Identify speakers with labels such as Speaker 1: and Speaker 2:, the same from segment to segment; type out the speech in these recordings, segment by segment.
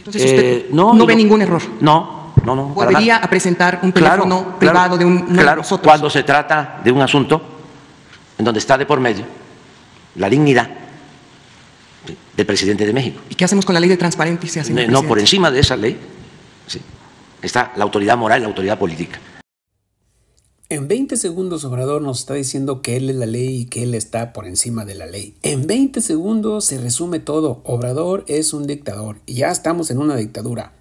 Speaker 1: Entonces usted eh, no, ve ningún error. No, no, no. Volvería a presentar un teléfono privado de un claro, Cuando se trata de un asunto en donde está de por medio la dignidad del presidente de México. ¿Y qué hacemos con la ley de transparencia? no, no, por encima de esa ley está la autoridad moral y la autoridad política. En 20 segundos Obrador nos está diciendo que él es la ley y que él está por encima de la ley. En 20 segundos se resume todo. Obrador es un dictador y ya estamos en una dictadura.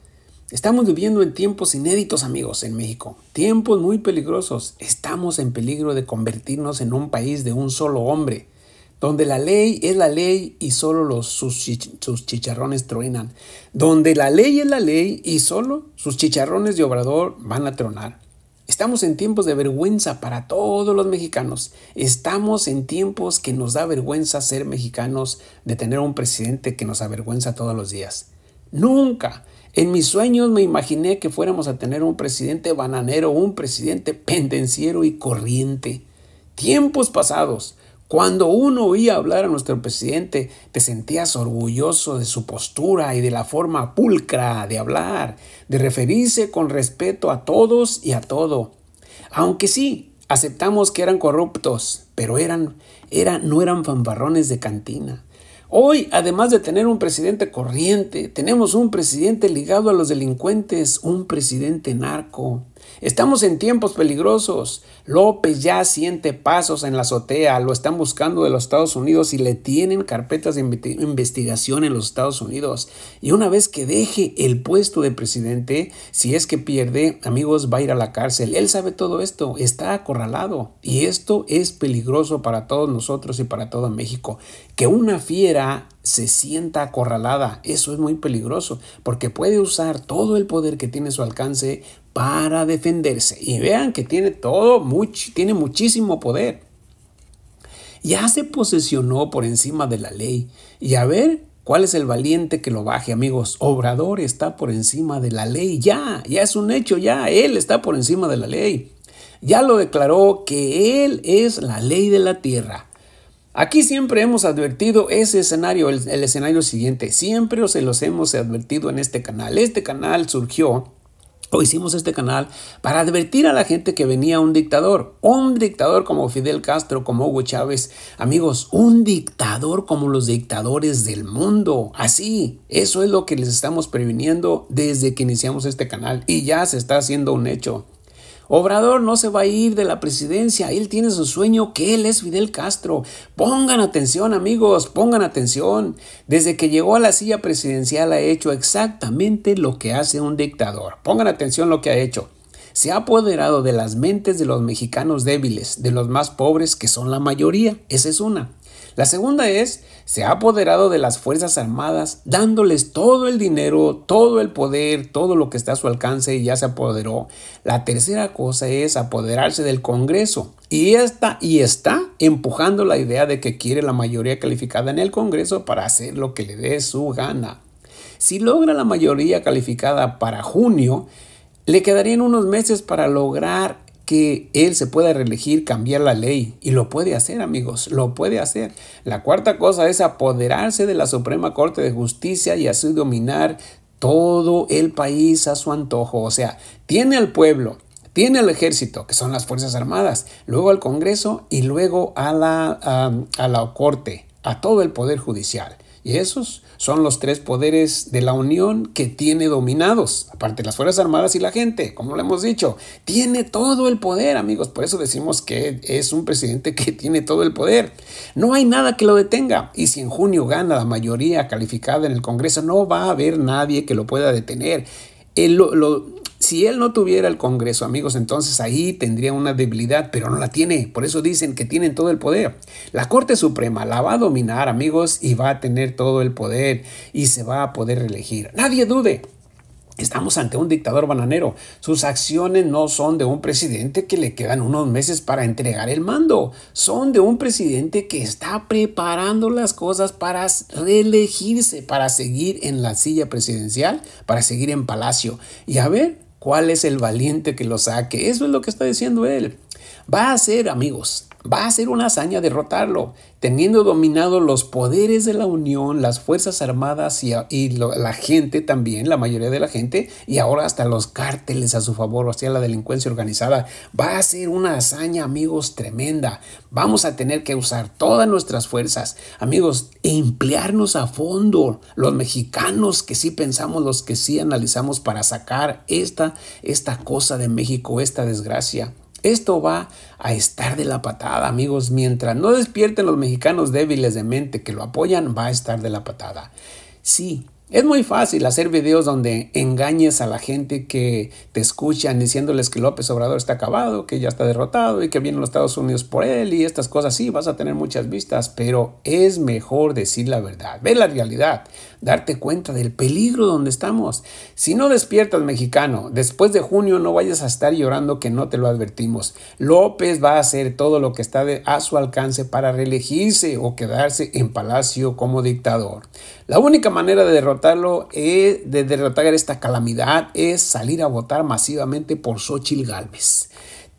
Speaker 1: Estamos viviendo en tiempos inéditos amigos en México, tiempos muy peligrosos. Estamos en peligro de convertirnos en un país de un solo hombre, donde la ley es la ley y solo sus, sus chicharrones truenan, donde la ley es la ley y solo sus chicharrones de Obrador van a tronar. Estamos en tiempos de vergüenza para todos los mexicanos. Estamos en tiempos que nos da vergüenza ser mexicanos, de tener un presidente que nos avergüenza todos los días. Nunca. En mis sueños me imaginé que fuéramos a tener un presidente bananero, un presidente pendenciero y corriente. Tiempos pasados. Cuando uno oía hablar a nuestro presidente, te sentías orgulloso de su postura y de la forma pulcra de hablar, de referirse con respeto a todos y a todo. Aunque sí, aceptamos que eran corruptos, pero eran, no eran fanfarrones de cantina. Hoy, además de tener un presidente corriente, tenemos un presidente ligado a los delincuentes, un presidente narco, Estamos en tiempos peligrosos. López ya siente pasos en la azotea. Lo están buscando de los Estados Unidos y le tienen carpetas de investigación en los Estados Unidos. Y una vez que deje el puesto de presidente, si es que pierde, amigos, va a ir a la cárcel. Él sabe todo esto. Está acorralado. Y esto es peligroso para todos nosotros y para todo México. Que una fiera se sienta acorralada. Eso es muy peligroso porque puede usar todo el poder que tiene a su alcance para defenderse. Y vean que tiene todo, tiene muchísimo poder. Ya se posesionó por encima de la ley. Y a ver cuál es el valiente que lo baje, amigos. Obrador está por encima de la ley. Ya, ya es un hecho, ya. Él está por encima de la ley. Ya lo declaró que Él es la ley de la tierra. Aquí siempre hemos advertido ese escenario, el, el escenario siguiente. Siempre se los hemos advertido en este canal. Este canal surgió Hoy hicimos este canal para advertir a la gente que venía un dictador, un dictador como Fidel Castro, como Hugo Chávez, amigos, un dictador como los dictadores del mundo. Así, eso es lo que les estamos previniendo desde que iniciamos este canal y ya se está haciendo un hecho. Obrador no se va a ir de la presidencia, él tiene su sueño que él es Fidel Castro. Pongan atención amigos, pongan atención. Desde que llegó a la silla presidencial ha hecho exactamente lo que hace un dictador. Pongan atención lo que ha hecho. Se ha apoderado de las mentes de los mexicanos débiles, de los más pobres que son la mayoría. Esa es una. La segunda es, se ha apoderado de las Fuerzas Armadas dándoles todo el dinero, todo el poder, todo lo que está a su alcance y ya se apoderó. La tercera cosa es apoderarse del Congreso y está, y está empujando la idea de que quiere la mayoría calificada en el Congreso para hacer lo que le dé su gana. Si logra la mayoría calificada para junio, le quedarían unos meses para lograr que él se pueda reelegir, cambiar la ley. Y lo puede hacer, amigos, lo puede hacer. La cuarta cosa es apoderarse de la Suprema Corte de Justicia y así dominar todo el país a su antojo. O sea, tiene al pueblo, tiene al ejército, que son las Fuerzas Armadas, luego al Congreso y luego a la, a, a la Corte, a todo el Poder Judicial. Y esos son los tres poderes de la Unión que tiene dominados, aparte las Fuerzas Armadas y la gente, como lo hemos dicho. Tiene todo el poder, amigos. Por eso decimos que es un presidente que tiene todo el poder. No hay nada que lo detenga. Y si en junio gana la mayoría calificada en el Congreso, no va a haber nadie que lo pueda detener. lo, si él no tuviera el Congreso, amigos, entonces ahí tendría una debilidad, pero no la tiene. Por eso dicen que tienen todo el poder. La Corte Suprema la va a dominar, amigos, y va a tener todo el poder y se va a poder reelegir. Nadie dude. Estamos ante un dictador bananero. Sus acciones no son de un presidente que le quedan unos meses para entregar el mando. Son de un presidente que está preparando las cosas para reelegirse, para seguir en la silla presidencial, para seguir en palacio. Y a ver, ¿Cuál es el valiente que lo saque? Eso es lo que está diciendo él. Va a ser, amigos, Va a ser una hazaña derrotarlo, teniendo dominado los poderes de la Unión, las Fuerzas Armadas y, la gente también, la mayoría de la gente, y ahora hasta los cárteles a su favor, o sea, la delincuencia organizada. Va a ser una hazaña, amigos, tremenda. Vamos a tener que usar todas nuestras fuerzas, amigos, e emplearnos a fondo, los mexicanos que sí pensamos, los que sí analizamos para sacar esta, esta cosa de México, esta desgracia. Esto va a estar de la patada, amigos. Mientras no despierten los mexicanos débiles de mente que lo apoyan, va a estar de la patada. Sí, es muy fácil hacer videos donde engañes a la gente que te escuchan diciéndoles que López Obrador está acabado, que ya está derrotado y que vienen los Estados Unidos por él y estas cosas. Sí, vas a tener muchas vistas, pero es mejor decir la verdad, ver la realidad, darte cuenta del peligro donde estamos. Si no despiertas, mexicano, después de junio no vayas a estar llorando que no te lo advertimos. López va a hacer todo lo que está a su alcance para reelegirse o quedarse en palacio como dictador. La única manera de derrotarlo, de derrotar esta calamidad, es salir a votar masivamente por Xochitl Gálvez.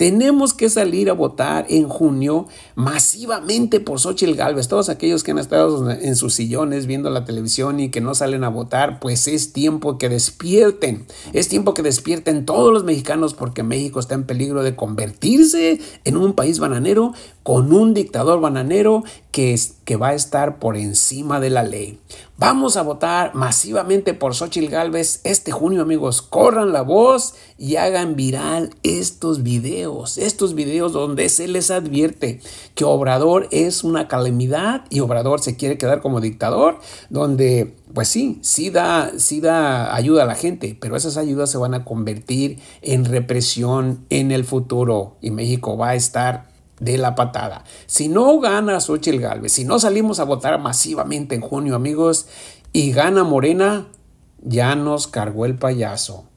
Speaker 1: Tenemos que salir a votar en junio masivamente por Xochitl Galvez. Todos aquellos que han estado en sus sillones viendo la televisión y que no salen a votar, pues es tiempo que despierten. Es tiempo que despierten todos los mexicanos porque México está en peligro de convertirse en un país bananero, con un dictador bananero que, que va a estar por encima de la ley. Vamos a votar masivamente por Xochitl Galvez este junio, amigos. Corran la voz y hagan viral estos videos, estos videos donde se les advierte que Obrador es una calamidad y Obrador se quiere quedar como dictador, donde pues sí, sí da, sí da ayuda a la gente, pero esas ayudas se van a convertir en represión en el futuro y México va a estar de la patada. Si no gana Xochitl Galvez, si no salimos a votar masivamente en junio, amigos, y gana Morena, ya nos cargó el payaso.